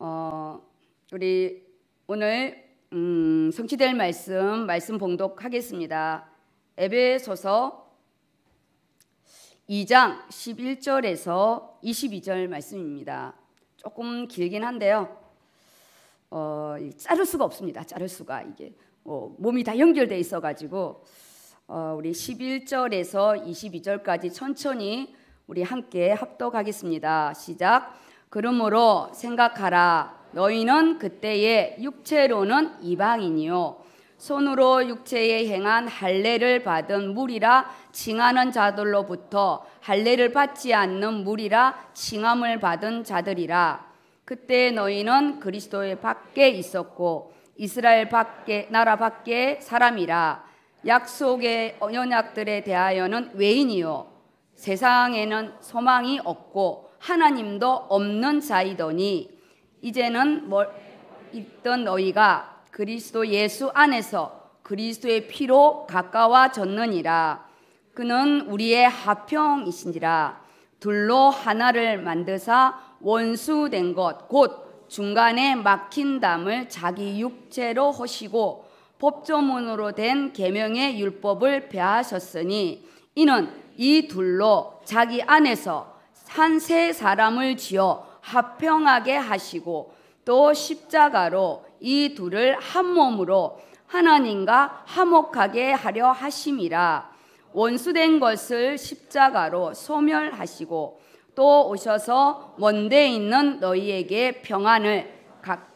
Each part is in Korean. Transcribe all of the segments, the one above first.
어, 우리 오늘 음, 성취될 말씀 말씀 봉독하겠습니다. 에베소서 2장 11절에서 22절 말씀입니다. 조금 길긴 한데요. 어, 자를 수가 없습니다. 자를 수가 이게 어, 몸이 다 연결돼 있어가지고 어, 우리 11절에서 22절까지 천천히 우리 함께 합독하겠습니다. 시작. 그러므로 생각하라. 너희는 그때에 육체로는 이방인이요. 손으로 육체에 행한 할례를 받은 물이라 칭하는 자들로부터 할례를 받지 않는 물이라 칭함을 받은 자들이라. 그때 너희는 그리스도의 밖에 있었고 이스라엘 밖에 나라 밖에 사람이라 약속의 언약들에 대하여는 외인이요 세상에는 소망이 없고 하나님도 없는 자이더니 이제는 뭘 있던 너희가 그리스도 예수 안에서 그리스도의 피로 가까워졌느니라 그는 우리의 하평이신지라 둘로 하나를 만드사 원수된 것 곧 중간에 막힌 담을 자기 육체로 허시고 법조문으로 된 계명의 율법을 배하셨으니 이는 이 둘로 자기 안에서 한세 사람을 지어 합평하게 하시고 또 십자가로 이 둘을 한 몸으로 하나님과 화목하게 하려 하심이라 원수된 것을 십자가로 소멸하시고 또 오셔서 먼데 있는 너희에게 평안을 각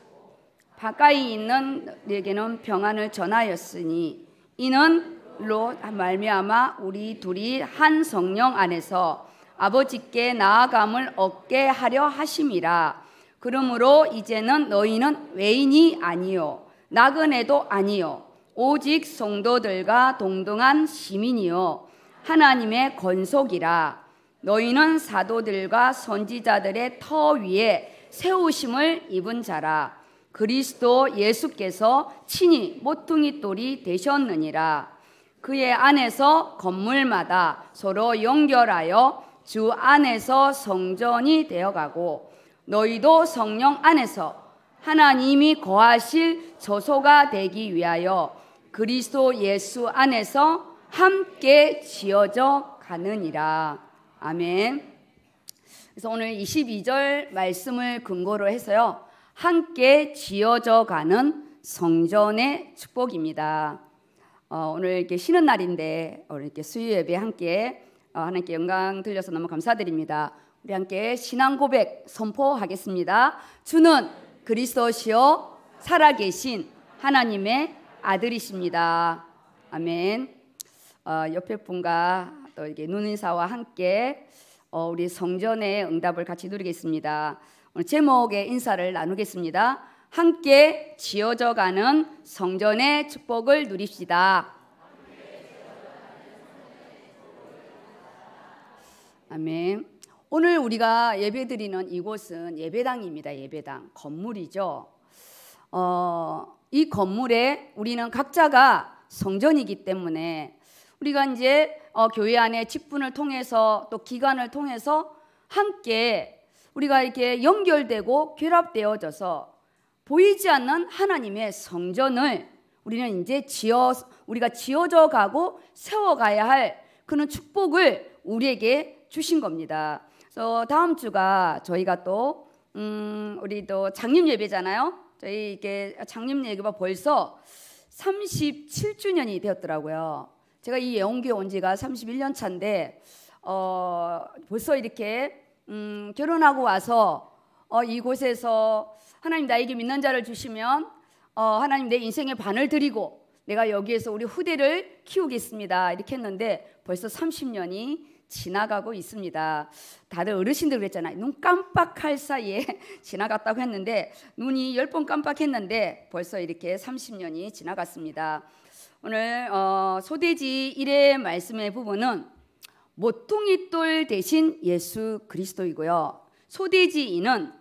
가까이 있는 너에게는 평안을 전하였으니 이는 로 말미암아 우리 둘이 한 성령 안에서 아버지께 나아감을 얻게 하려 하심이라. 그러므로 이제는 너희는 외인이 아니요 나그네도 아니요 오직 성도들과 동등한 시민이요 하나님의 건속이라. 너희는 사도들과 선지자들의 터 위에 세우심을 입은 자라. 그리스도 예수께서 친히 모퉁이 돌이 되셨느니라. 그의 안에서 건물마다 서로 연결하여 주 안에서 성전이 되어가고 너희도 성령 안에서 하나님이 거하실 저소가 되기 위하여 그리스도 예수 안에서 함께 지어져 가느니라. 아멘. 그래서 오늘 22절 말씀을 근거로 해서요. 함께 지어져 가는 성전의 축복입니다. 어, 오늘 이렇게 쉬는 날인데 오늘 이렇게 수요 예배 함께 어, 하나님께 영광 돌려서 너무 감사드립니다. 우리 함께 신앙 고백 선포하겠습니다. 주는 그리스도시요 살아계신 하나님의 아들이십니다. 아멘. 어, 옆에 분과 또이게눈 인사와 함께 어, 우리 성전의 응답을 같이 누리겠습니다. 오늘 제목의 인사를 나누겠습니다. 함께 지어져가는 성전의 축복을 누립시다. 아멘. 오늘 우리가 예배드리는 이곳은 예배당입니다. 예배당 건물이죠. 어, 이 건물에 우리는 각자가 성전이기 때문에 우리가 이제 어, 교회 안에 직분을 통해서 또 기관을 통해서 함께 우리가 이렇게 연결되고 결합되어져서 보이지 않는 하나님의 성전을 우리는 이제 지어 우리가 지어져 가고 세워가야 할 그런 축복을 우리에게 주신 겁니다. 그래서 다음 주가 저희가 또 음, 우리 또 장님 예배잖아요. 저희 이게 장님 예배가 벌써 37주년이 되었더라고요. 제가 이 예원교회 온 지가 31년 차인데 어, 벌써 이렇게 음, 결혼하고 와서 어, 이곳에서 하나님 나에게 믿는 자를 주시면 어, 하나님 내 인생의 반을 드리고 내가 여기에서 우리 후대를 키우겠습니다 이렇게 했는데 벌써 30년이 지나가고 있습니다. 다들 어르신들 그랬잖아요. 눈 깜빡할 사이에 지나갔다고 했는데 눈이 열 번 깜빡했는데 벌써 이렇게 30년이 지나갔습니다. 오늘 어, 소대지 1의 말씀의 부분은 모퉁이 돌 대신 예수 그리스도이고요. 소대지 2는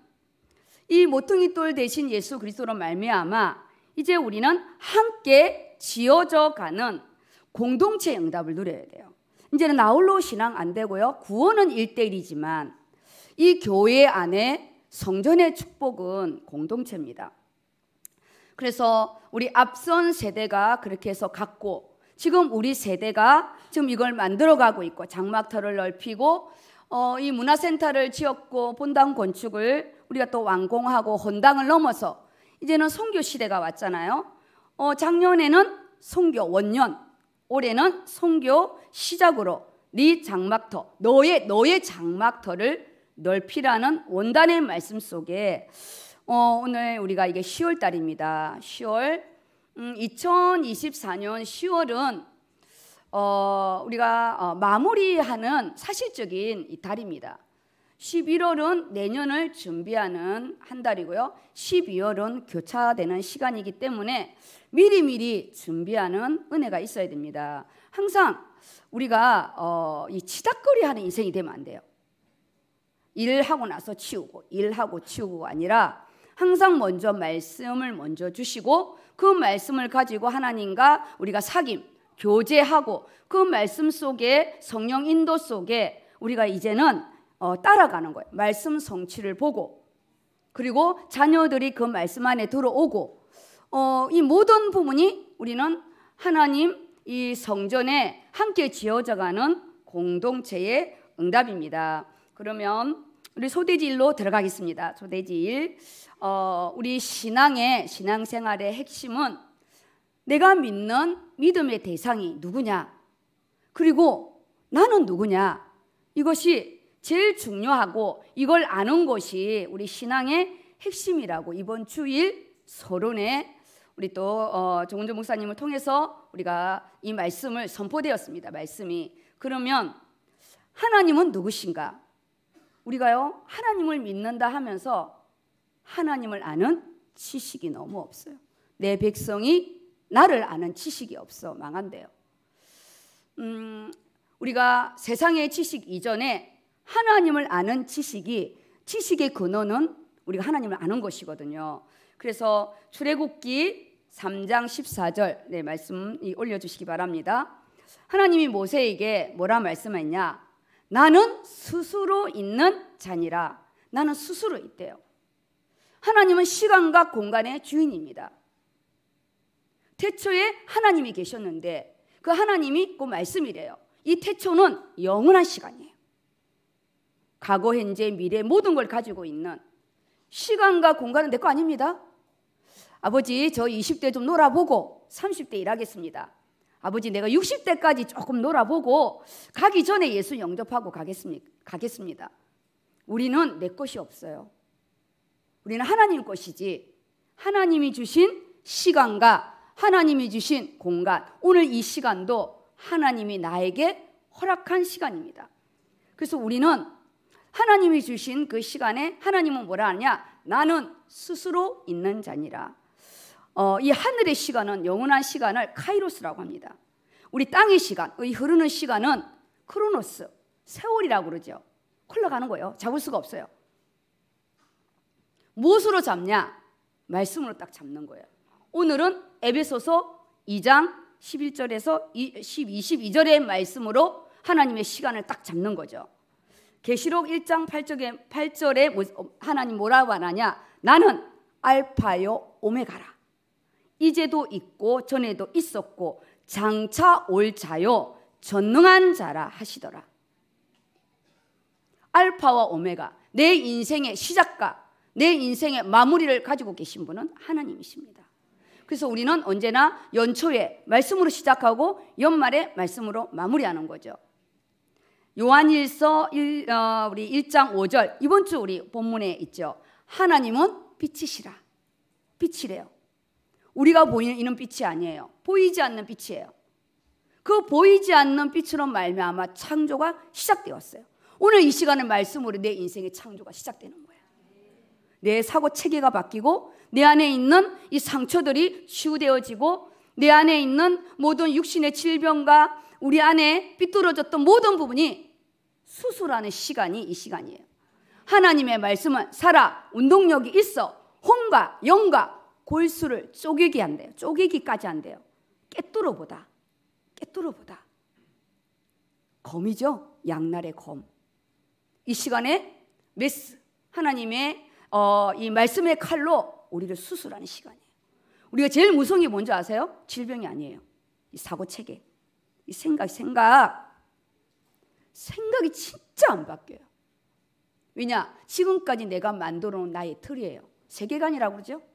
이 모퉁이 돌 대신 예수 그리스도로 말미암아 이제 우리는 함께 지어져 가는 공동체 응답을 누려야 돼요. 이제는 나홀로 신앙 안 되고요. 구원은 일대일이지만이 교회 안에 성전의 축복은 공동체입니다. 그래서 우리 앞선 세대가 그렇게 해서 갖고 지금 우리 세대가 지금 이걸 만들어가고 있고 장막터를 넓히고 어, 이 문화센터를 지었고 본당 건축을 우리가 또 완공하고 헌당을 넘어서 이제는 성교 시대가 왔잖아요. 어, 작년에는 성교 원년 올해는 성교 시작으로 네 장막터, 너의 너의 장막터를 넓히라는 원단의 말씀 속에 어, 오늘 우리가 이게 10월 달입니다. 10월 음, 2024년 10월은 어, 우리가 어, 마무리하는 사실적인 이 달입니다. 11월은 내년을 준비하는 한 달이고요. 12월은 교차되는 시간이기 때문에 미리미리 준비하는 은혜가 있어야 됩니다. 항상 우리가 어, 이 치닥거리 하는 인생이 되면 안 돼요. 일하고 나서 치우고 일하고 치우고가 아니라 항상 먼저 말씀을 먼저 주시고 그 말씀을 가지고 하나님과 우리가 사귐, 교제하고 그 말씀 속에 성령 인도 속에 우리가 이제는 어, 따라가는 거예요. 말씀 성취를 보고 그리고 자녀들이 그 말씀 안에 들어오고 어, 이 모든 부분이 우리는 하나님 이 성전에 함께 지어져가는 공동체의 응답입니다. 그러면 우리 소대지 일로 들어가겠습니다. 소대지 일, 어, 우리 신앙의 신앙생활의 핵심은 내가 믿는 믿음의 대상이 누구냐, 그리고 나는 누구냐 이것이 제일 중요하고 이걸 아는 것이 우리 신앙의 핵심이라고 이번 주일 서론에 우리 또 어, 정은조 목사님을 통해서 우리가 이 말씀을 선포되었습니다. 말씀이 그러면 하나님은 누구신가? 우리가요 하나님을 믿는다 하면서 하나님을 아는 지식이 너무 없어요. 내 백성이 나를 아는 지식이 없어 망한대요. 음, 우리가 세상의 지식 이전에 하나님을 아는 지식이 지식의 근원은 우리가 하나님을 아는 것이거든요. 그래서 출애굽기 3장 14절 네, 말씀 올려주시기 바랍니다. 하나님이 모세에게 뭐라 말씀했냐? 나는 스스로 있는 자니라. 나는 스스로 있대요. 하나님은 시간과 공간의 주인입니다. 태초에 하나님이 계셨는데 그 하나님이 그 말씀이래요. 이 태초는 영원한 시간이에요. 과거, 현재, 미래 모든 걸 가지고 있는 시간과 공간은 내 거 아닙니다. 아버지 저 20대 좀 놀아보고 30대 일하겠습니다. 아버지 내가 60대까지 조금 놀아보고 가기 전에 예수 영접하고 가겠습니까? 가겠습니다. 우리는 내 것이 없어요. 우리는 하나님 것이지 하나님이 주신 시간과 하나님이 주신 공간 오늘 이 시간도 하나님이 나에게 허락한 시간입니다. 그래서 우리는 하나님이 주신 그 시간에 하나님은 뭐라 하냐? 나는 스스로 있는 자니라. 어, 이 하늘의 시간은 영원한 시간을 카이로스라고 합니다. 우리 땅의 시간, 이 흐르는 시간은 크로노스, 세월이라고 그러죠. 흘러가는 거예요. 잡을 수가 없어요. 무엇으로 잡냐? 말씀으로 딱 잡는 거예요. 오늘은 에베소서 2장 11절에서 22절의 말씀으로 하나님의 시간을 딱 잡는 거죠. 계시록 1장 8절에, 8절에 뭐, 하나님 뭐라고 하냐 나는 알파요 오메가라. 이제도 있고 전에도 있었고 장차 올 자요 전능한 자라 하시더라. 알파와 오메가 내 인생의 시작과 내 인생의 마무리를 가지고 계신 분은 하나님이십니다. 그래서 우리는 언제나 연초에 말씀으로 시작하고 연말에 말씀으로 마무리하는 거죠. 요한일서 1, 어, 우리 1장 5절 이번 주 우리 본문에 있죠. 하나님은 빛이시라. 빛이래요. 우리가 보이는 빛이 아니에요. 보이지 않는 빛이에요. 그 보이지 않는 빛으로 말미암아 창조가 시작되었어요. 오늘 이 시간의 말씀으로 내 인생의 창조가 시작되는 거예요. 내 사고 체계가 바뀌고 내 안에 있는 이 상처들이 치유되어지고 내 안에 있는 모든 육신의 질병과 우리 안에 삐뚤어졌던 모든 부분이 수술하는 시간이 이 시간이에요. 하나님의 말씀은 살아 운동력이 있어 혼과 영과 골수를 쪼개게 한대요. 쪼개기까지 한대요. 깨뚫어보다. 깨뚫어보다. 검이죠. 양날의 검. 이 시간에 메스 하나님의 어, 이 말씀의 칼로 우리를 수술하는 시간이에요. 우리가 제일 무서운 게 뭔지 아세요? 질병이 아니에요. 이 사고 체계. 이 생각, 생각. 생각이 진짜 안 바뀌어요. 왜냐? 지금까지 내가 만들어 놓은 나의 틀이에요. 세계관이라고 그러죠?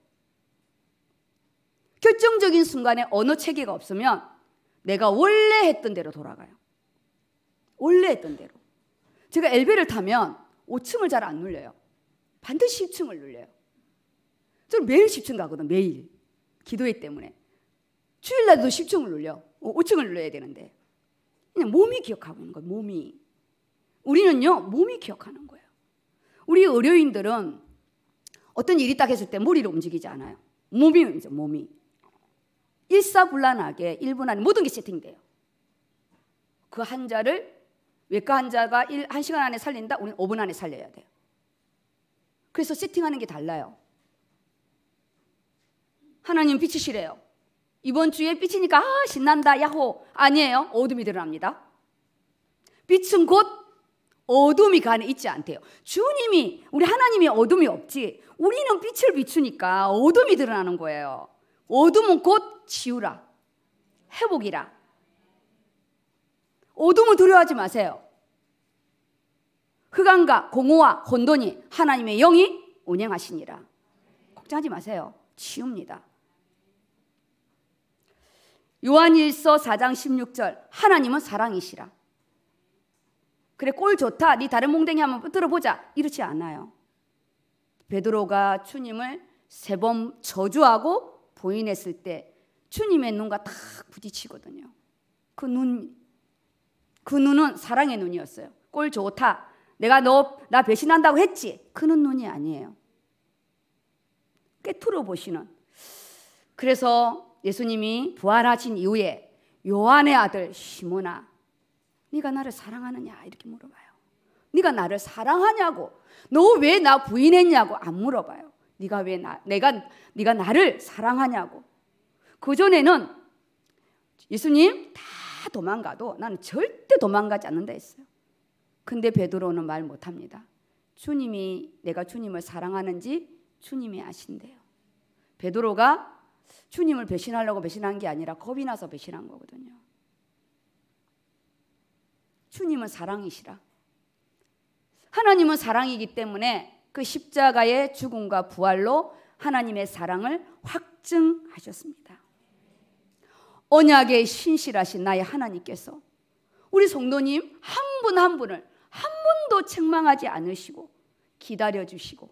결정적인 순간에 언어 체계가 없으면 내가 원래 했던 대로 돌아가요. 원래 했던 대로. 제가 엘베를 타면 5층을 잘 안 눌려요. 반드시 10층을 눌려요. 저는 매일 10층 가거든, 매일. 기도회 때문에. 주일날도 10층을 눌려. 5층을 어, 눌러야 되는데. 그냥 몸이 기억하고 있는 거예요, 몸이. 우리는요, 몸이 기억하는 거예요. 우리 의료인들은 어떤 일이 딱 했을 때 머리를 움직이지 않아요. 몸이 움직여, 몸이. 일사불란하게 1분 안에 모든 게 세팅돼요. 그 환자를 외과 환자가 1, 1시간 안에 살린다? 우리는 5분 안에 살려야 돼요. 그래서 세팅하는 게 달라요. 하나님 빛이시래요. 이번 주에 빛이니까 아 신난다 야호 아니에요. 어둠이 드러납니다. 빛은 곧 어둠이 그 안에 있지 않대요. 주님이 우리 하나님이 어둠이 없지. 우리는 빛을 비추니까 어둠이 드러나는 거예요. 어둠은 곧 지우라. 회복이라. 어둠을 두려워하지 마세요. 흑암과 공허와 혼돈이 하나님의 영이 운영하시니라 걱정하지 마세요. 지웁니다 요한일서 4장 16절 하나님은 사랑이시라. 그래 꼴 좋다. 네 다른 몽댕이 한번 붙들어 보자. 이렇지 않아요. 베드로가 주님을 세 번 저주하고 부인했을 때 주님의 눈과 딱 부딪히거든요. 그 눈, 그 눈은 사랑의 눈이었어요. 꼴 좋다. 내가 너, 나 배신한다고 했지. 그는 눈이 아니에요. 깨트려 보시는. 그래서 예수님이 부활하신 이후에 요한의 아들 시몬아, 네가 나를 사랑하느냐 이렇게 물어봐요. 네가 나를 사랑하냐고, 너 왜 나 부인했냐고 안 물어봐요. 네가 왜 나, 내가 네가 나를 사랑하냐고. 그 전에는 예수님 다 도망가도 나는 절대 도망가지 않는다 했어요. 근데 베드로는 말 못합니다. 주님이 내가 주님을 사랑하는지 주님이 아신대요. 베드로가 주님을 배신하려고 배신한 게 아니라 겁이 나서 배신한 거거든요. 주님은 사랑이시라. 하나님은 사랑이기 때문에 그 십자가의 죽음과 부활로 하나님의 사랑을 확증하셨습니다. 언약에 신실하신 나의 하나님께서 우리 성도님 한 분한 한 분을 한 번도 책망하지 않으시고 기다려 주시고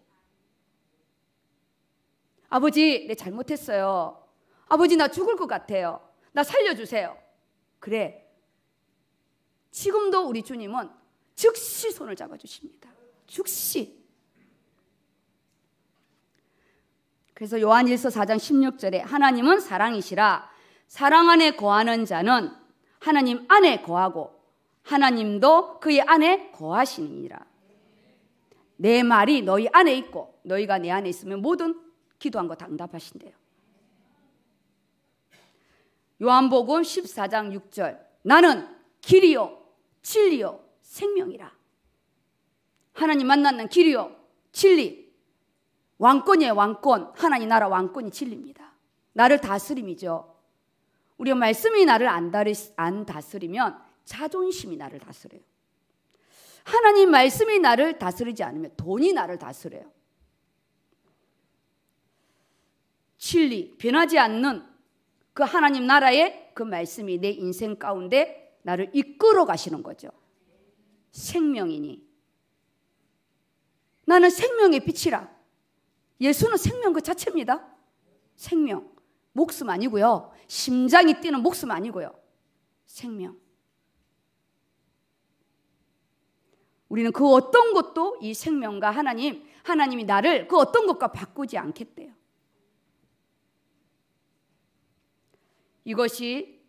아버지 내 잘못했어요. 아버지 나 죽을 것 같아요. 나 살려주세요. 그래. 지금도 우리 주님은 즉시 손을 잡아주십니다. 즉시 그래서 요한일서 4장 16절에 하나님은 사랑이시라 사랑 안에 거하는 자는 하나님 안에 거하고 하나님도 그의 안에 거하시니라내 말이 너희 안에 있고 너희가 내 안에 있으면 모든 기도한 거 당답하신대요. 요한복음 14장 6절 나는 길이요 진리요 생명이라. 하나님 만나는 길이요 진리 왕권이에요, 왕권. 하나님 나라 왕권이 진리입니다. 나를 다스림이죠. 우리 말씀이 나를 안, 다스, 안 다스리면 자존심이 나를 다스려요. 하나님 말씀이 나를 다스리지 않으면 돈이 나를 다스려요. 진리, 변하지 않는 그 하나님 나라의 그 말씀이 내 인생 가운데 나를 이끌어 가시는 거죠. 생명이니. 나는 생명의 빛이라. 예수는 생명 그 자체입니다. 생명. 목숨 아니고요. 심장이 뛰는 목숨 아니고요. 생명. 우리는 그 어떤 것도 이 생명과 하나님, 하나님이 나를 그 어떤 것과 바꾸지 않겠대요. 이것이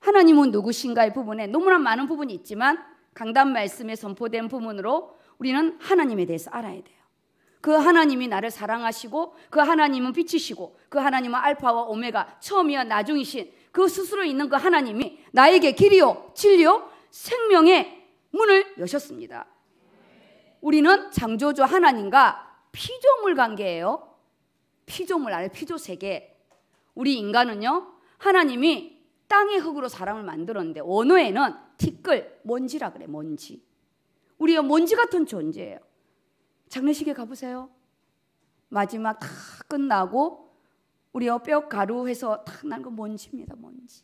하나님은 누구신가의 부분에 너무나 많은 부분이 있지만 강단 말씀에 선포된 부분으로 우리는 하나님에 대해서 알아야 돼요. 그 하나님이 나를 사랑하시고 그 하나님은 빛이시고 그 하나님은 알파와 오메가 처음이야 나중이신 그 스스로 있는 그 하나님이 나에게 길이요 진리요 생명의 문을 여셨습니다. 우리는 창조주 하나님과 피조물 관계예요. 피조물 아래 피조 세계. 우리 인간은요. 하나님이 땅의 흙으로 사람을 만들었는데 원어에는 티끌 먼지라 그래. 먼지. 우리가 먼지 같은 존재예요. 장례식에 가보세요. 마지막 다 끝나고 우리뼈 가루 해서 탁 난거 먼지입니다. 먼지.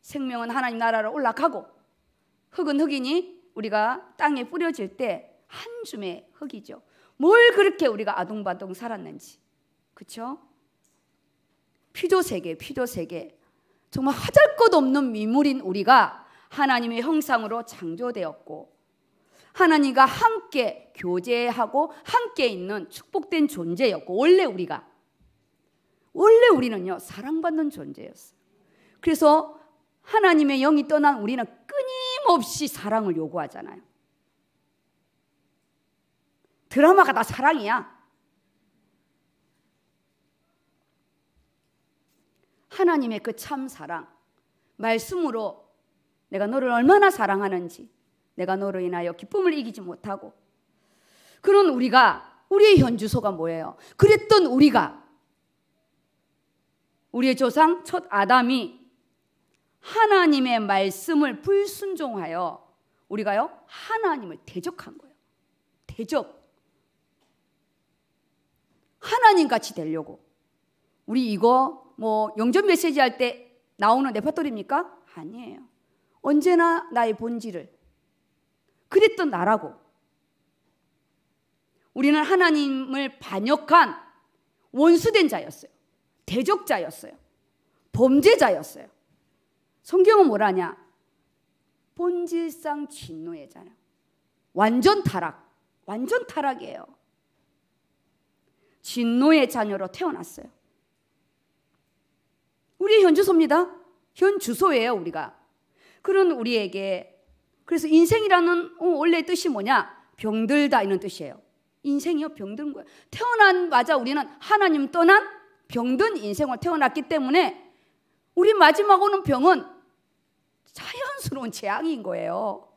생명은 하나님 나라로 올라가고 흙은 흙이니 우리가 땅에 뿌려질 때 한 줌의 흙이죠. 뭘 그렇게 우리가 아동바동 살았는지. 그렇죠? 피도 세계, 피도 세계. 정말 하잘것 없는 미물인 우리가 하나님의 형상으로 창조되었고 하나님과 함께 교제하고 함께 있는 축복된 존재였고 원래 우리가 원래 우리는요 사랑받는 존재였어요. 그래서 하나님의 영이 떠난 우리는 끊임없이 사랑을 요구하잖아요. 드라마가 다 사랑이야. 하나님의 그 참 사랑, 말씀으로 내가 너를 얼마나 사랑하는지, 내가 너로 인하여 기쁨을 이기지 못하고 그런 우리가 우리의 현주소가 뭐예요? 그랬던 우리가 우리의 조상 첫 아담이 하나님의 말씀을 불순종하여 우리가요 하나님을 대적한 거예요. 대적. 하나님 같이 되려고. 우리 이거 뭐 영접 메시지 할 때 나오는 레파토리입니까? 아니에요. 언제나 나의 본질을 그랬던 나라고. 우리는 하나님을 반역한 원수된 자였어요. 대적자였어요. 범죄자였어요. 성경은 뭐라냐? 본질상 진노의 자라. 완전 타락. 완전 타락이에요. 진노의 자녀로 태어났어요. 우리현 주소입니다. 현 주소예요, 우리가. 그런 우리에게 그래서 인생이라는 어, 원래 뜻이 뭐냐? 병들다 이런 뜻이에요. 인생이요 병든 거예 태어난 맞아 우리는 하나님 떠난 병든 인생으 태어났기 때문에 우리 마지막 오는 병은 자연스러운 재앙인 거예요.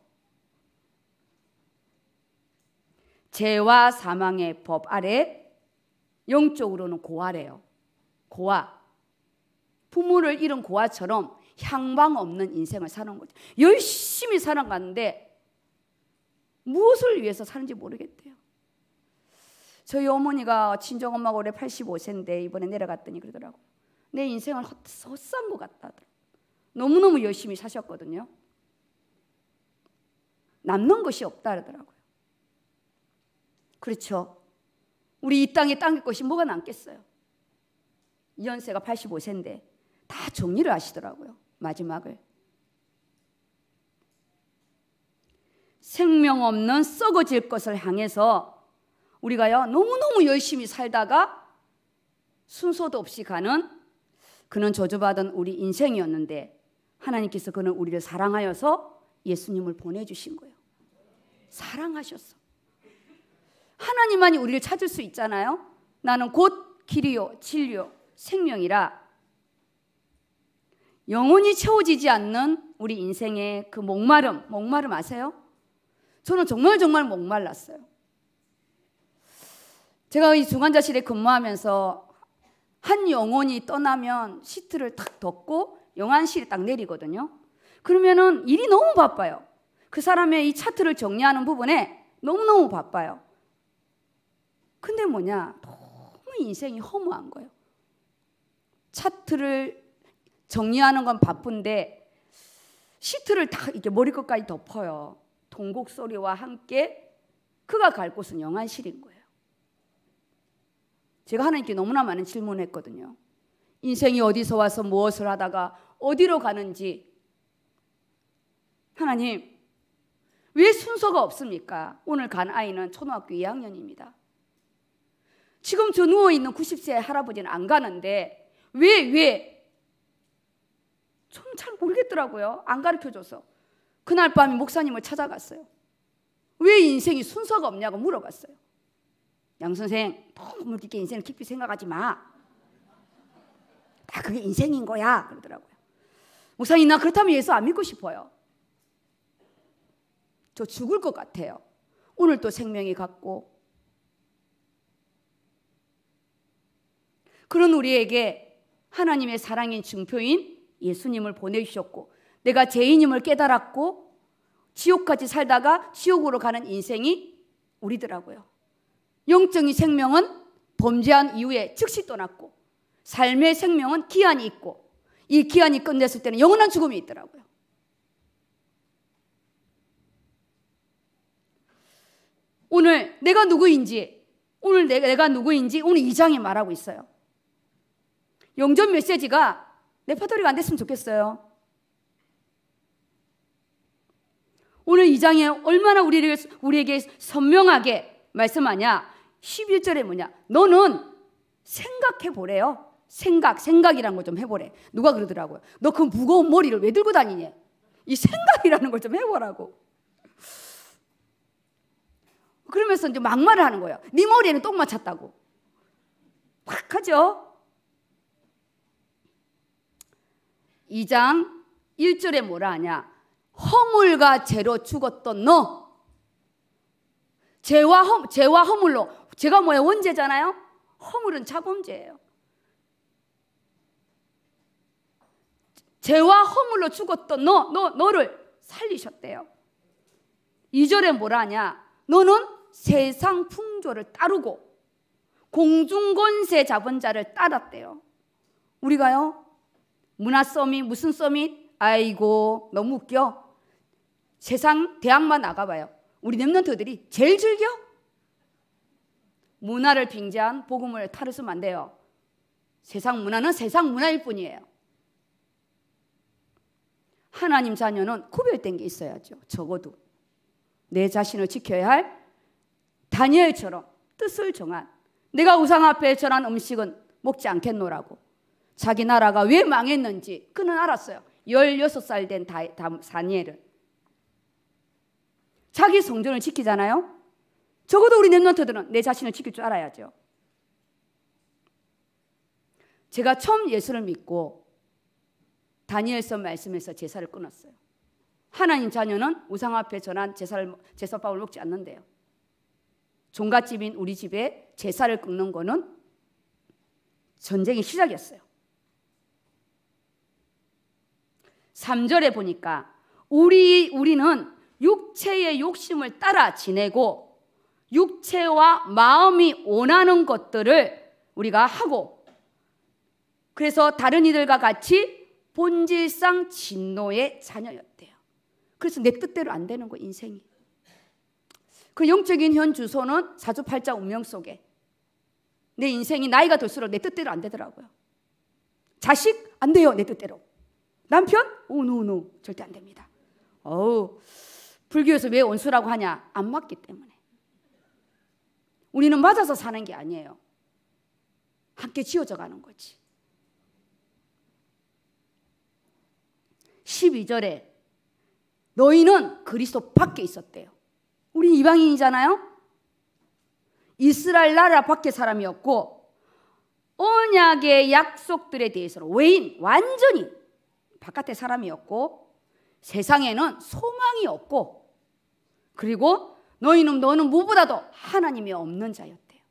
죄와 사망의 법 아래 영적으로는 고아래요. 고아. 부모를 잃은 고아처럼 향방 없는 인생을 사는 거죠. 열심히 살아가는데 무엇을 위해서 사는지 모르겠대요. 저희 어머니가 친정엄마가 올해 85세인데 이번에 내려갔더니 그러더라고요. 내 인생을 헛산 것 같다. 너무너무 열심히 사셨거든요. 남는 것이 없다 그러더라고요. 그렇죠. 우리 이 땅에 땅길 것이 뭐가 남겠어요? 연세가 85세인데 다 정리를 하시더라고요. 마지막을 생명 없는 썩어질 것을 향해서 우리가요 너무너무 열심히 살다가 순서도 없이 가는 그는 저주받은 우리 인생이었는데 하나님께서 그는 우리를 사랑하여서 예수님을 보내주신 거예요. 사랑하셨어. 하나님만이 우리를 찾을 수 있잖아요. 나는 곧 길이요, 진리요, 생명이라 영혼이 채워지지 않는 우리 인생의 그 목마름, 목마름 아세요? 저는 정말 정말 목말랐어요. 제가 이 중환자실에 근무하면서 한 영혼이 떠나면 시트를 탁 덮고 영안실에 딱 내리거든요. 그러면은 일이 너무 바빠요. 그 사람의 이 차트를 정리하는 부분에 너무너무 바빠요. 근데 뭐냐, 너무 인생이 허무한 거예요. 차트를 정리하는 건 바쁜데 시트를 다 이렇게 머리끝까지 덮어요. 동곡 소리와 함께 그가 갈 곳은 영안실인 거예요. 제가 하나님께 너무나 많은 질문했거든요. 을 인생이 어디서 와서 무엇을 하다가 어디로 가는지 하나님 왜 순서가 없습니까? 오늘 간 아이는 초등학교 2학년입니다. 지금 저 누워 있는 90세 할아버지는 안 가는데 왜왜 좀잘 모르겠더라고요. 안 가르쳐 줘서. 그날 밤에 목사님을 찾아갔어요. 왜 인생이 순서가 없냐고 물어봤어요. 양 선생, 너무 깊게 인생을 깊이 생각하지 마. 다 그게 인생인 거야. 그러더라고요. 목사님, 나 그렇다면 예수 안 믿고 싶어요. 저 죽을 것 같아요. 오늘 또 생명이 갔고. 그런 우리에게 하나님의 사랑인 증표인 예수님을 보내주셨고 내가 죄인임을 깨달았고 지옥까지 살다가 지옥으로 가는 인생이 우리더라고요. 영적인 생명은 범죄한 이후에 즉시 떠났고 삶의 생명은 기한이 있고 이 기한이 끝냈을 때는 영원한 죽음이 있더라고요. 오늘 내가 누구인지 오늘 내가 누구인지 오늘 이장에 말하고 있어요. 영전 메시지가 내파토리가안 됐으면 좋겠어요. 오늘 이 장에 얼마나 우리를, 우리에게 선명하게 말씀하냐. 11절에 뭐냐. 너는 생각해 보래요. 생각, 생각이라는 걸 좀 해보래. 누가 그러더라고요. 너 그 무거운 머리를 왜 들고 다니냐. 이 생각이라는 걸 좀 해보라고. 그러면서 이제 막말을 하는 거예요. 네 머리에는 똥 맞췄다고. 확 하죠. 2장 1절에 뭐라 하냐? 허물과 죄로 죽었던 너. 죄와 허, 죄와 허물로 죄가 뭐야 원죄잖아요. 허물은 자범죄예요. 죄와 허물로 죽었던 너, 너 너를 살리셨대요. 2절에 뭐라 하냐? 너는 세상 풍조를 따르고 공중 권세 잡은 자를 따랐대요. 우리가요. 문화 서밋 무슨 서밋? 아이고 너무 웃겨. 세상 대학만 나가봐요. 우리 랩런트들이 제일 즐겨? 문화를 빙자한 복음을 타르스면 안 돼요. 세상 문화는 세상 문화일 뿐이에요. 하나님 자녀는 구별된 게 있어야죠. 적어도 내 자신을 지켜야 할 다니엘처럼 뜻을 정한 내가 우상 앞에 전한 음식은 먹지 않겠노라고 자기 나라가 왜 망했는지 그는 알았어요. 16살 된 다, 다, 사니엘은. 자기 성전을 지키잖아요. 적어도 우리 랩런트들은 내 자신을 지킬 줄 알아야죠. 제가 처음 예수를 믿고 다니엘서 말씀에서 제사를 끊었어요. 하나님 자녀는 우상 앞에 전한 제사를 제사밥을 먹지 않는데요. 종갓집인 우리 집에 제사를 끊는 거는 전쟁의 시작이었어요. 3절에 보니까 우리 우리는 육체의 욕심을 따라 지내고 육체와 마음이 원하는 것들을 우리가 하고 그래서 다른 이들과 같이 본질상 진노의 자녀였대요. 그래서 내 뜻대로 안 되는 거 인생이. 그 영적인 현 주소는 사주팔자 운명 속에 내 인생이 나이가 들수록 내 뜻대로 안 되더라고요. 자식 안 돼요 내 뜻대로. 남편? 오노노 절대 안 됩니다. 어우 불교에서 왜 원수라고 하냐? 안 맞기 때문에. 우리는 맞아서 사는 게 아니에요. 함께 지어져 가는 거지. 12절에 너희는 그리스도 밖에 있었대요. 우리 이방인이잖아요. 이스라엘 나라 밖에 사람이었고 언약의 약속들에 대해서는 외인 완전히 바깥에 사람이 없고 세상에는 소망이 없고 그리고 너희는 너는 무보다도 하나님이 없는 자였대요.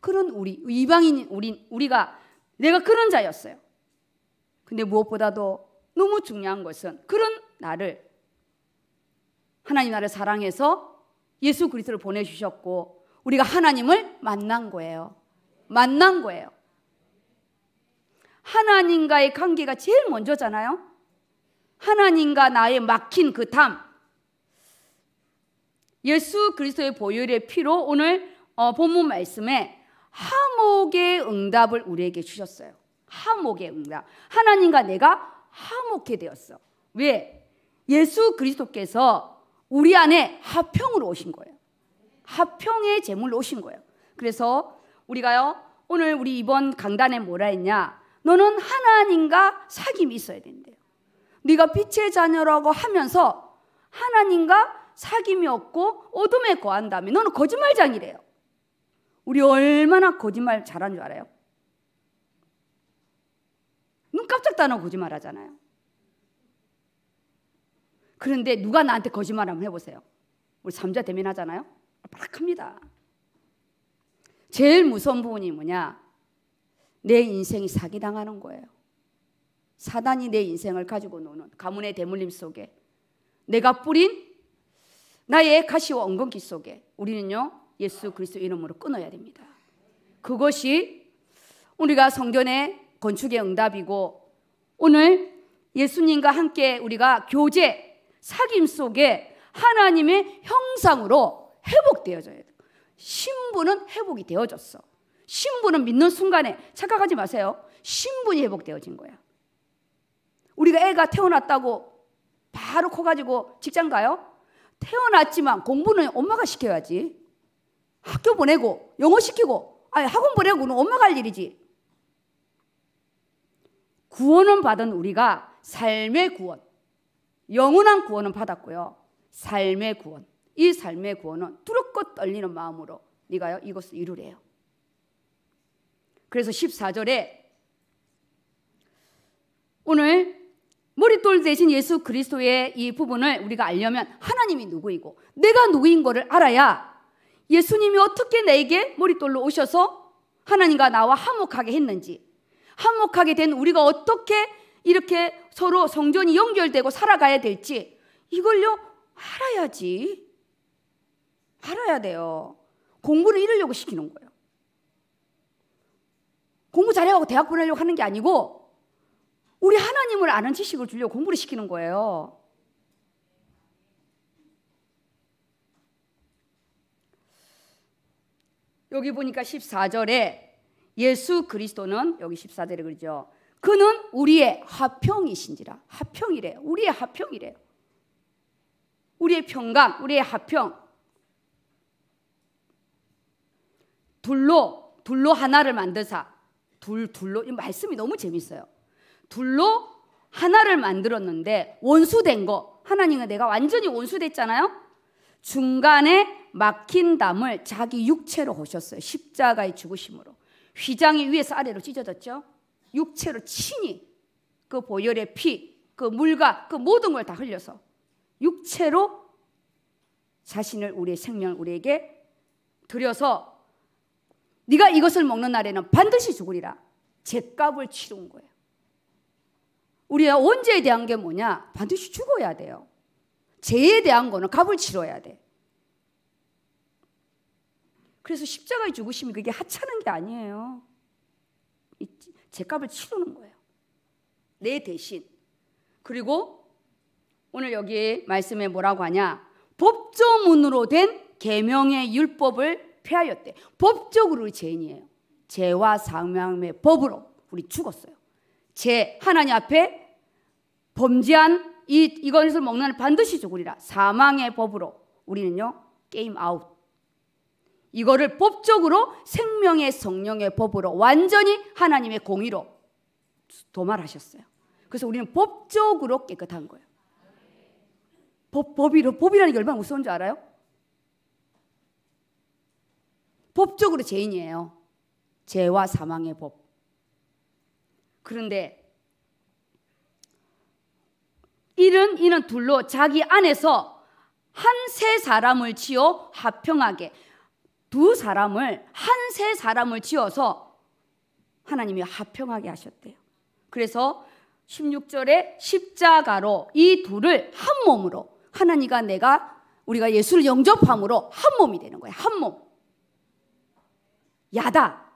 그런 우리 이방인 우리 우리가 내가 그런 자였어요. 근데 무엇보다도 너무 중요한 것은 그런 나를 하나님 나를 사랑해서 예수 그리스도를 보내 주셨고 우리가 하나님을 만난 거예요. 만난 거예요. 하나님과의 관계가 제일 먼저잖아요. 하나님과 나의 막힌 그 탐, 예수 그리스도의 보혈의 피로 오늘 어, 본문 말씀에 화목의 응답을 우리에게 주셨어요. 화목의 응답. 하나님과 내가 화목해 되었어. 왜? 예수 그리스도께서 우리 안에 화평으로 오신 거예요. 화평의 제물로 오신 거예요. 그래서 우리가요, 오늘 우리 이번 강단에 뭐라 했냐? 너는 하나님과 사귐이 있어야 된대요. 네가 빛의 자녀라고 하면서 하나님과 사귐이 없고 어둠에 거한다면 너는 거짓말장이래요. 우리 얼마나 거짓말 잘한 줄 알아요? 눈 깜짝도 안 거짓말 하잖아요. 그런데 누가 나한테 거짓말 한번 해보세요. 우리 삼자 대면하잖아요. 빠합니다 제일 무서운 부분이 뭐냐? 내 인생이 사기당하는 거예요. 사단이 내 인생을 가지고 노는 가문의 대물림 속에 내가 뿌린 나의 가시와 엉겅기 속에 우리는요 예수 그리스도 이름으로 끊어야 됩니다. 그것이 우리가 성전의 건축의 응답이고 오늘 예수님과 함께 우리가 교제 사귐 속에 하나님의 형상으로 회복되어져야 돼. 신부는 회복이 되어졌어. 신부는 믿는 순간에 착각하지 마세요. 신분이 회복되어진 거야. 우리가 애가 태어났다고 바로 커가지고 직장 가요? 태어났지만 공부는 엄마가 시켜야지. 학교 보내고 영어 시키고 아니 학원 보내고는 엄마가 할 일이지. 구원은 받은 우리가 삶의 구원, 영원한 구원은 받았고요. 삶의 구원, 이 삶의 구원은 두렵고 떨리는 마음으로 네가요 이것을 이루래요. 그래서 14절에 오늘 머릿돌 대신 예수 그리스도의 이 부분을 우리가 알려면 하나님이 누구이고 내가 누구인 것을 알아야 예수님이 어떻게 내게 머릿돌로 오셔서 하나님과 나와 화목하게 했는지 화목하게 된 우리가 어떻게 이렇게 서로 성전이 연결되고 살아가야 될지 이걸요 알아야지 알아야 돼요 공부를 이러려고 시키는 거예요 공부 잘해가고 대학 보내려고 하는 게 아니고 우리 하나님을 아는 지식을 주려고 공부를 시키는 거예요. 여기 보니까 14절에 예수 그리스도는 여기 14절에 그러죠. 그는 우리의 화평이신지라. 화평이래요. 우리의 화평이래요. 우리의 평강, 우리의 화평. 둘로 둘로 하나를 만드사. 둘 둘로 이 말씀이 너무 재밌어요. 둘로 하나를 만들었는데 원수된 거 하나님과 내가 완전히 원수됐잖아요. 중간에 막힌 담을 자기 육체로 오셨어요. 십자가의 죽으심으로 휘장이 위에서 아래로 찢어졌죠. 육체로 친히 그 보혈의 피, 그 물과 그 모든 걸 다 흘려서 육체로 자신을 우리의 생명을 우리에게 드려서 네가 이것을 먹는 날에는 반드시 죽으리라. 죗값을 치른 거예요. 우리의 원죄에 대한 게 뭐냐? 반드시 죽어야 돼요. 죄에 대한 거는 값을 치러야 돼. 그래서 십자가에 죽으시면 그게 하찮은 게 아니에요. 죄값을 치르는 거예요. 내 대신. 그리고 오늘 여기 말씀에 뭐라고 하냐? 법조문으로 된 계명의 율법을 폐하였대. 법적으로 죄인이에요. 죄와 사망의 법으로 우리 죽었어요. 제 하나님 앞에 범죄한 이 이것을 먹는 반드시 죽으리라. 사망의 법으로 우리는요 게임 아웃. 이거를 법적으로 생명의 성령의 법으로 완전히 하나님의 공의로 도말하셨어요. 그래서 우리는 법적으로 깨끗한 거예요. 법, 법이로, 법이라는 게 얼마나 무서운 줄 알아요? 법적으로 죄인이에요. 죄와 사망의 법. 그런데 이는 이는 둘로 자기 안에서 한 세 사람을 지어 합평하게두 사람을 한 세 사람을 지어서 하나님이 합평하게 하셨대요. 그래서 16절에 십자가로 이 둘을 한 몸으로 하나님과 내가 우리가 예수를 영접함으로 한 몸이 되는 거예요. 한 몸. 야다.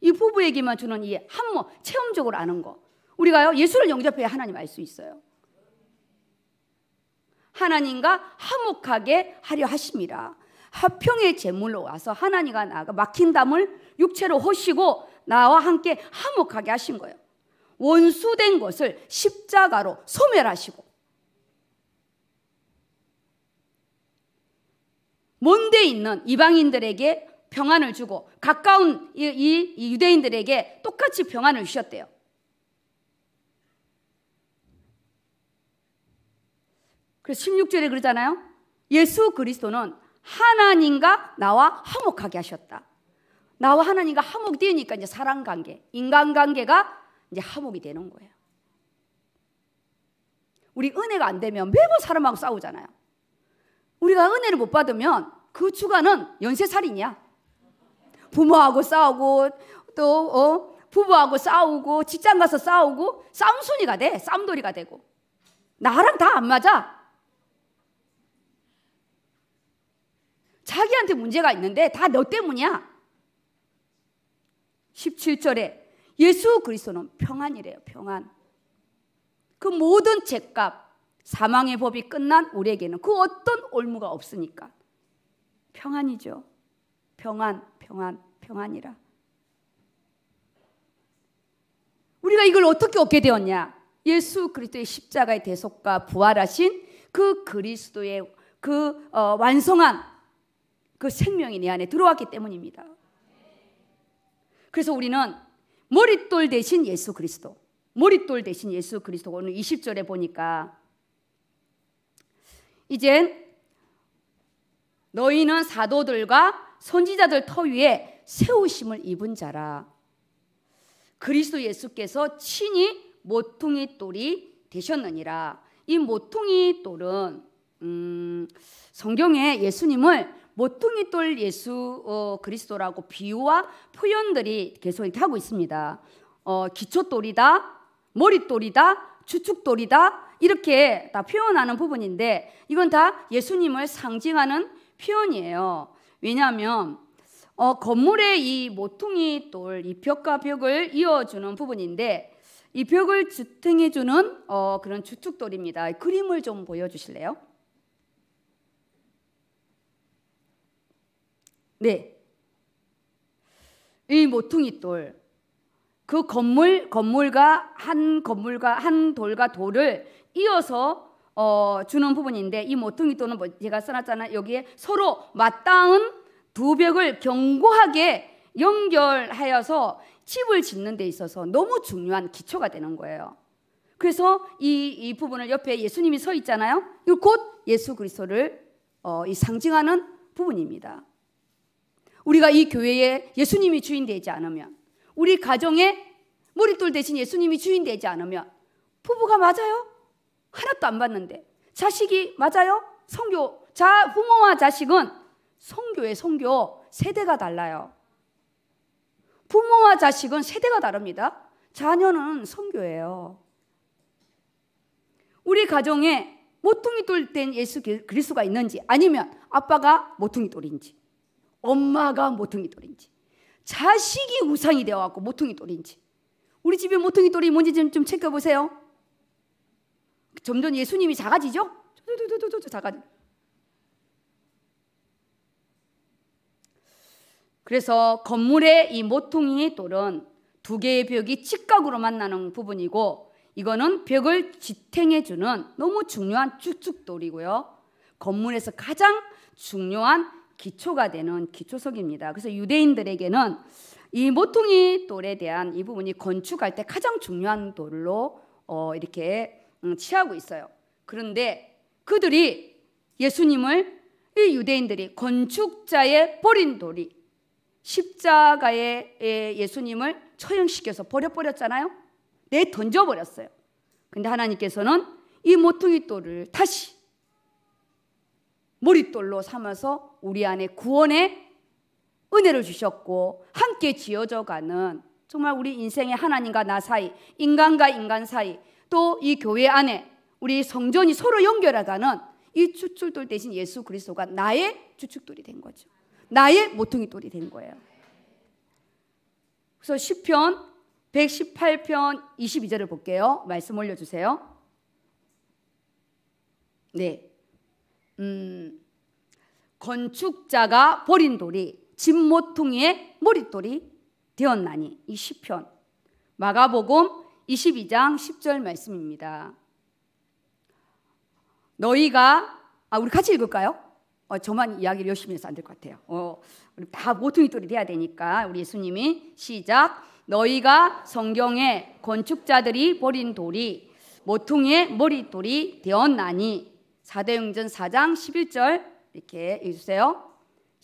이 부부에게만 주는 이 한모 체험적으로 아는 거. 우리가요 예수를 영접해야 하나님 알 수 있어요. 하나님과 화목하게 하려 하심이라. 화평의 제물로 와서 하나님과 나가 막힌 담을 육체로 허시고 나와 함께 화목하게 하신 거예요. 원수된 것을 십자가로 소멸하시고 먼데 있는 이방인들에게 평안을 주고 가까운 이, 이, 이 유대인들에게 똑같이 평안을 주셨대요. 그래서 16절에 그러잖아요. 예수 그리스도는 하나님과 나와 화목하게 하셨다. 나와 하나님과 화목이 되니까 이제 사랑 관계, 인간 관계가 이제 화목이 되는 거예요. 우리 은혜가 안 되면 매번 사람하고 싸우잖아요. 우리가 은혜를 못 받으면 그 주간은 연쇄살인이야. 부모하고 싸우고 또 어? 부부하고 싸우고 직장 가서 싸우고 쌈순이가 돼. 쌈돌이가 되고. 나랑 다 안 맞아. 자기한테 문제가 있는데 다 너 때문이야. 17절에 예수 그리스도는 평안이래요. 평안. 그 모든 죄값, 사망의 법이 끝난 우리에게는 그 어떤 올무가 없으니까 평안이죠. 평안. 평안 평안이라. 우리가 이걸 어떻게 얻게 되었냐? 예수 그리스도의 십자가의 대속과 부활하신 그 그리스도의 그 어, 완성한 그 생명이 내 안에 들어왔기 때문입니다. 그래서 우리는 머릿돌 대신 예수 그리스도, 머릿돌 대신 예수 그리스도 오늘 20절에 보니까 이젠 너희는 사도들과 선지자들 터 위에 세우심을 입은 자라. 그리스도 예수께서 친히 모퉁이 돌이 되셨느니라. 이 모퉁이 돌은 음, 성경에 예수님을 모퉁이 돌 예수 어, 그리스도라고 비유와 표현들이 계속 이렇게 하고 있습니다. 어, 기초돌이다, 머릿돌이다, 주축돌이다 이렇게 다 표현하는 부분인데 이건 다 예수님을 상징하는 표현이에요. 왜냐하면 어, 건물의 이 모퉁이 돌, 이 벽과 벽을 이어주는 부분인데 이 벽을 지탱해주는 어, 그런 주축돌입니다. 그림을 좀 보여주실래요? 네. 이 모퉁이 돌. 그 건물, 건물과 한 건물과 한 돌과 돌을 이어서 어, 주는 부분인데 이 모퉁이 돌은 뭐 제가 써놨잖아요. 여기에 서로 맞닿은 두 벽을 견고하게 연결하여서 집을 짓는 데 있어서 너무 중요한 기초가 되는 거예요. 그래서 이, 이 부분을 옆에 예수님이 서 있잖아요. 이 곧 예수 그리스도를 어, 이 상징하는 부분입니다. 우리가 이 교회에 예수님이 주인 되지 않으면 우리 가정에 머리돌 대신 예수님이 주인 되지 않으면 부부가 맞아요? 하나도 안 봤는데 자식이 맞아요? 성교 자 부모와 자식은 성교의 성교 세대가 달라요. 부모와 자식은 세대가 다릅니다. 자녀는 성교예요. 우리 가정에 모퉁이 돌된 예수 그리스도가 있는지 아니면 아빠가 모퉁이 돌인지 엄마가 모퉁이 돌인지 자식이 우상이 되어 갖고 모퉁이 돌인지 우리 집에 모퉁이 돌이 뭔지 좀, 좀체크 보세요. 점점 예수님이 작아지죠? 작아지. 그래서 건물의 이 모퉁이 돌은 두 개의 벽이 직각으로 만나는 부분이고 이거는 벽을 지탱해주는 너무 중요한 쭉쭉돌이고요. 건물에서 가장 중요한 기초가 되는 기초석입니다. 그래서 유대인들에게는 이 모퉁이 돌에 대한 이 부분이 건축할 때 가장 중요한 돌로 어, 이렇게 음, 취하고 있어요. 그런데 그들이 예수님을 이 유대인들이 건축자의 버린 돌이 십자가에 예, 예수님을 처형시켜서 버려버렸잖아요. 내 던져버렸어요. 근데 하나님께서는 이 모퉁이 돌을 다시 머릿돌로 삼아서 우리 안에 구원의 은혜를 주셨고 함께 지어져 가는 정말 우리 인생의 하나님과 나 사이, 인간과 인간 사이, 또 이 교회 안에 우리 성전이 서로 연결해가는 이 추출돌 대신 예수 그리스도가 나의 주축돌이 된 거죠. 나의 모퉁이 돌이 된 거예요. 그래서 시편 118편 22절을 볼게요. 말씀 올려 주세요. 네. 음. 건축자가 버린 돌이 집 모퉁이의 머릿돌이 되었나니 이 시편 마가복음 22장 10절 말씀입니다. 너희가 아 우리 같이 읽을까요? 어, 저만 이야기를 열심히 해서 안 될 것 같아요. 어, 다 모퉁이 돌이 돼야 되니까 우리 예수님이 시작 너희가 성경에 건축자들이 버린 돌이 모퉁이의 머리돌이 되었나니 사도행전 4장 11절 이렇게 읽으세요.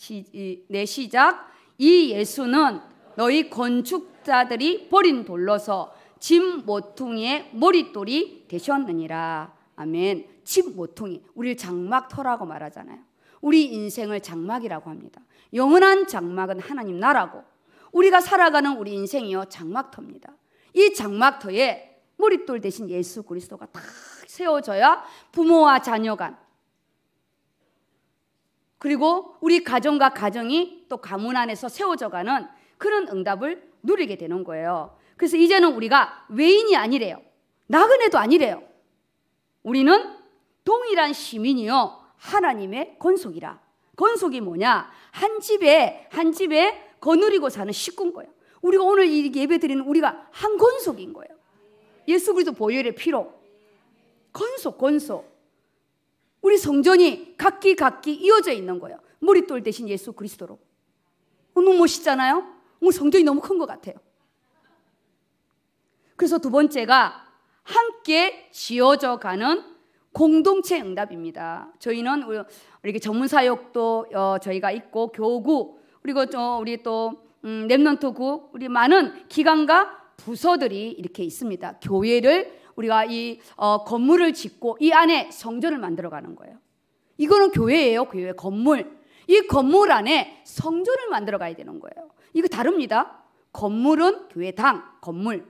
내 네, 시작 이 예수는 너희 건축자들이 버린 돌로서 짐 모퉁이의 머리돌이 되셨느니라. 아멘. 집 모퉁이 우리 장막 터라고 말하잖아요. 우리 인생을 장막이라고 합니다. 영원한 장막은 하나님 나라고 우리가 살아가는 우리 인생이요 장막터입니다. 이 장막터에 머릿돌 대신 예수 그리스도가 딱 세워져야 부모와 자녀 간 그리고 우리 가정과 가정이 또 가문 안에서 세워져 가는 그런 응답을 누리게 되는 거예요. 그래서 이제는 우리가 외인이 아니래요. 나그네도 아니래요. 우리는 동일한 시민이요. 하나님의 권속이라. 권속이 뭐냐? 한 집에 한 집에 거느리고 사는 식구인 거예요. 우리가 오늘 이 예배 드리는 우리가 한 권속인 거예요. 예수 그리스도 보혈의 피로 권속 권속. 우리 성전이 각기 각기 이어져 있는 거예요. 머리돌 대신 예수 그리스도로. 어, 너무 멋있잖아요. 오늘 어, 성전이 너무 큰 것 같아요. 그래서 두 번째가 함께 지어져 가는 공동체 응답입니다. 저희는 이렇 전문 사역도 어, 저희가 있고 교구 그리고 또 우리 또 음, 랩넌트국 우리 많은 기관과 부서들이 이렇게 있습니다. 교회를 우리가 이 어, 건물을 짓고 이 안에 성전을 만들어가는 거예요. 이거는 교회예요, 교회 건물. 이 건물 안에 성전을 만들어가야 되는 거예요. 이거 다릅니다. 건물은 교회당 건물.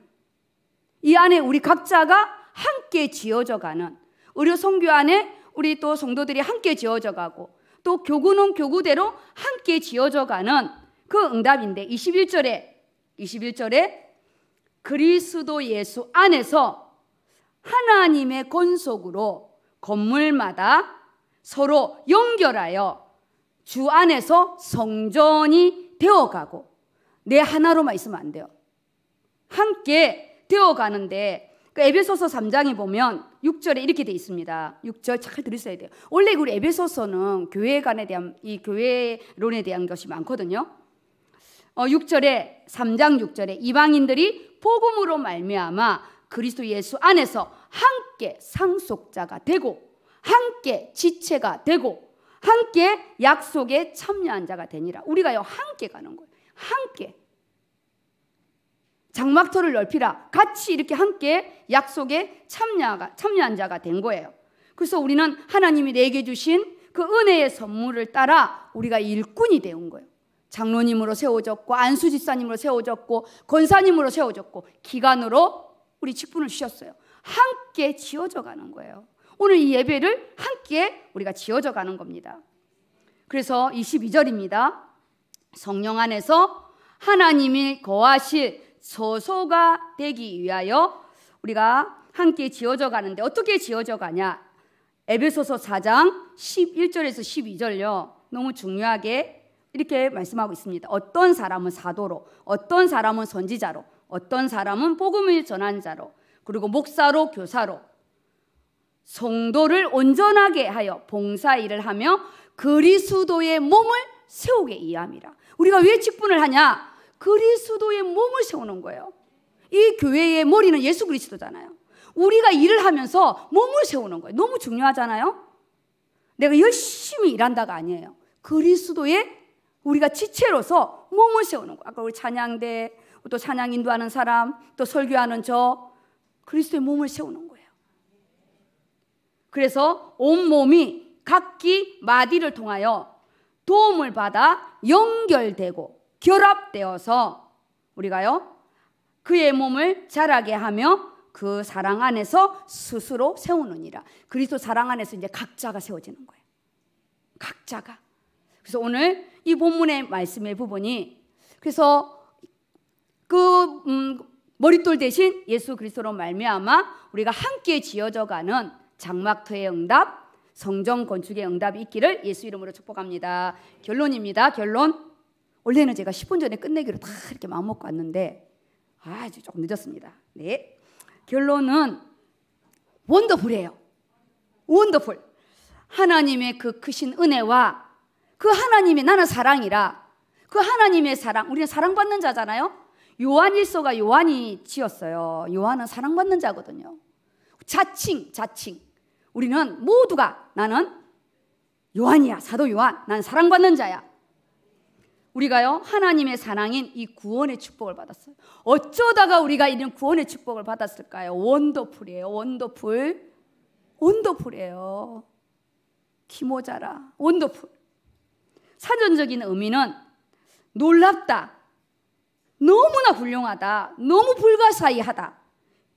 이 안에 우리 각자가 함께 지어져가는 의료 성교안에 우리 또 성도들이 함께 지어져 가고 또 교구는 교구대로 함께 지어져 가는 그 응답인데 21절에 21절에 그리스도 예수 안에서 하나님의 권속으로 건물마다 서로 연결하여 주 안에서 성전이 되어가고 내 하나로만 있으면 안 돼요. 함께 되어가는데 그 에베소서 3장에 보면 6절에 이렇게 돼 있습니다. 6절 잘 들으셔야 돼요. 원래 우리 에베소서는 교회관에 대한 이 교회론에 대한 것이 많거든요. 어, 6절에 3장 6절에 이방인들이 복음으로 말미암아 그리스도 예수 안에서 함께 상속자가 되고 함께 지체가 되고 함께 약속에 참여한 자가 되니라. 우리가요 함께 가는 거예요. 함께 장막터를 넓히라. 같이 이렇게 함께 약속에 참여가, 참여한 자가 된 거예요. 그래서 우리는 하나님이 내게 주신 그 은혜의 선물을 따라 우리가 일꾼이 되 거예요. 장로님으로 세워졌고 안수 집사님으로 세워졌고 권사님으로 세워졌고 기간으로 우리 직분을 주셨어요. 함께 지어져 가는 거예요. 오늘 이 예배를 함께 우리가 지어져 가는 겁니다. 그래서 22절입니다. 성령 안에서 하나님이 거하실 소소가 되기 위하여 우리가 함께 지어져 가는데 어떻게 지어져 가냐? 에베소서 4장 11절에서 12절요. 너무 중요하게 이렇게 말씀하고 있습니다. 어떤 사람은 사도로, 어떤 사람은 선지자로, 어떤 사람은 복음을 전한 자로, 그리고 목사로, 교사로, 성도를 온전하게 하여 봉사 일을 하며 그리스도의 몸을 세우게 이함이라. 우리가 왜 직분을 하냐? 그리스도의 몸을 세우는 거예요. 이 교회의 머리는 예수 그리스도잖아요. 우리가 일을 하면서 몸을 세우는 거예요. 너무 중요하잖아요. 내가 열심히 일한다가 아니에요. 그리스도의 우리가 지체로서 몸을 세우는 거예요. 아까 우리 찬양대, 또 찬양 인도하는 사람, 또 설교하는 저 그리스도의 몸을 세우는 거예요. 그래서 온 몸이 각기 마디를 통하여 도움을 받아 연결되고 결합되어서 우리가요 그의 몸을 자라게 하며 그 사랑 안에서 스스로 세우느니라 그리스도 사랑 안에서 이제 각자가 세워지는 거예요 각자가 그래서 오늘 이 본문의 말씀의 부분이 그래서 그 음, 머릿돌 대신 예수 그리스도로 말미암아 우리가 함께 지어져가는 장막터의 응답 성전 건축의 응답이 있기를 예수 이름으로 축복합니다 결론입니다 결론 원래는 제가 10분 전에 끝내기로 다 이렇게 마음먹고 왔는데 아주 조금 늦었습니다. 네. 결론은 원더풀이에요. 원더풀. 하나님의 그 크신 은혜와 그 하나님의 나는 사랑이라 그 하나님의 사랑 우리는 사랑받는 자잖아요. 요한일서가 요한이 지었어요. 요한은 사랑받는 자거든요. 자칭 자칭 우리는 모두가 나는 요한이야 사도 요한 난 사랑받는 자야 우리가요 하나님의 사랑인 이 구원의 축복을 받았어요. 어쩌다가 우리가 이런 구원의 축복을 받았을까요? 원더풀이에요. 원더풀, 원더풀이에요. 기모자라, 원더풀. 사전적인 의미는 놀랍다, 너무나 훌륭하다, 너무 불가사의하다,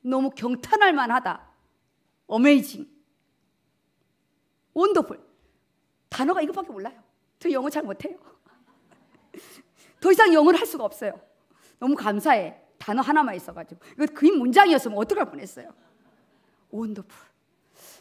너무 경탄할 만하다, 어메이징, 원더풀. 단어가 이것밖에 몰라요. 저 영어 잘 못해요. 더 이상 영어를 할 수가 없어요. 너무 감사해. 단어 하나만 있어가지고. 이거 그림 문장이었으면 어떡할 뻔했어요. 원더풀.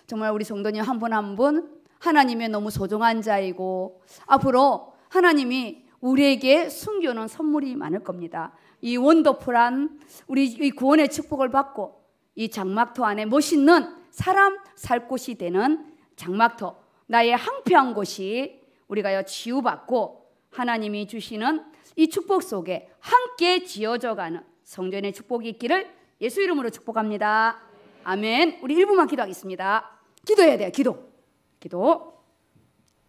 정말 우리 성도님 한 분 한 분 하나님의 너무 소중한 자이고 앞으로 하나님이 우리에게 숨겨놓은 선물이 많을 겁니다. 이 원더풀한 우리 구원의 축복을 받고 이장막토 안에 멋있는 사람 살 곳이 되는 장막토 나의 항피한 곳이 우리가요 치유받고 하나님이 주시는 이 축복 속에 함께 지어져가는 성전의 축복이 있기를 예수 이름으로 축복합니다. 아멘. 우리 1분만 기도하겠습니다. 기도해야 돼요. 기도. 기도.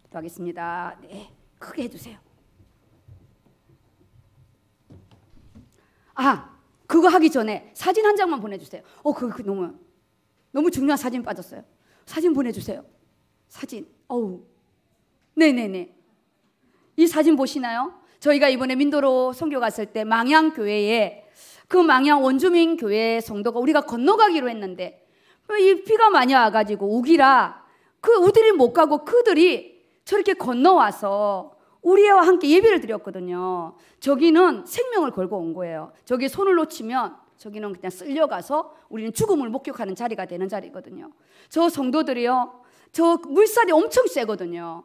기도하겠습니다. 네. 크게 해주세요. 아, 그거 하기 전에 사진 한 장만 보내주세요. 어, 그, 그 너무, 너무 중요한 사진 빠졌어요. 사진 보내주세요. 사진. 어우. 네네네. 이 사진 보시나요? 저희가 이번에 민도로 선교 갔을 때 망양 교회에 그 망양 원주민 교회 성도가 우리가 건너가기로 했는데 이 비가 많이 와가지고 우기라 그 우들이 못 가고 그들이 저렇게 건너와서 우리와 함께 예배를 드렸거든요. 저기는 생명을 걸고 온 거예요. 저기 손을 놓치면 저기는 그냥 쓸려가서 우리는 죽음을 목격하는 자리가 되는 자리거든요. 저 성도들이요. 저 물살이 엄청 세거든요.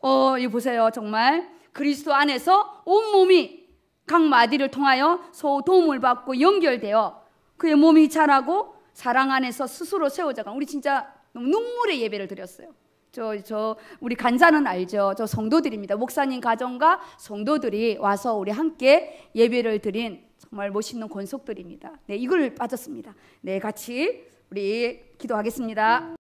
어, 이 보세요. 정말 그리스도 안에서 온 몸이 각 마디를 통하여 소 도움을 받고 연결되어 그의 몸이 자라고 사랑 안에서 스스로 세워져가. 우리 진짜 눈물의 예배를 드렸어요. 저, 저, 우리 간사는 알죠. 저 성도들입니다. 목사님 가정과 성도들이 와서 우리 함께 예배를 드린 정말 멋있는 권속들입니다. 네, 이걸 빠졌습니다. 네, 같이 우리 기도하겠습니다.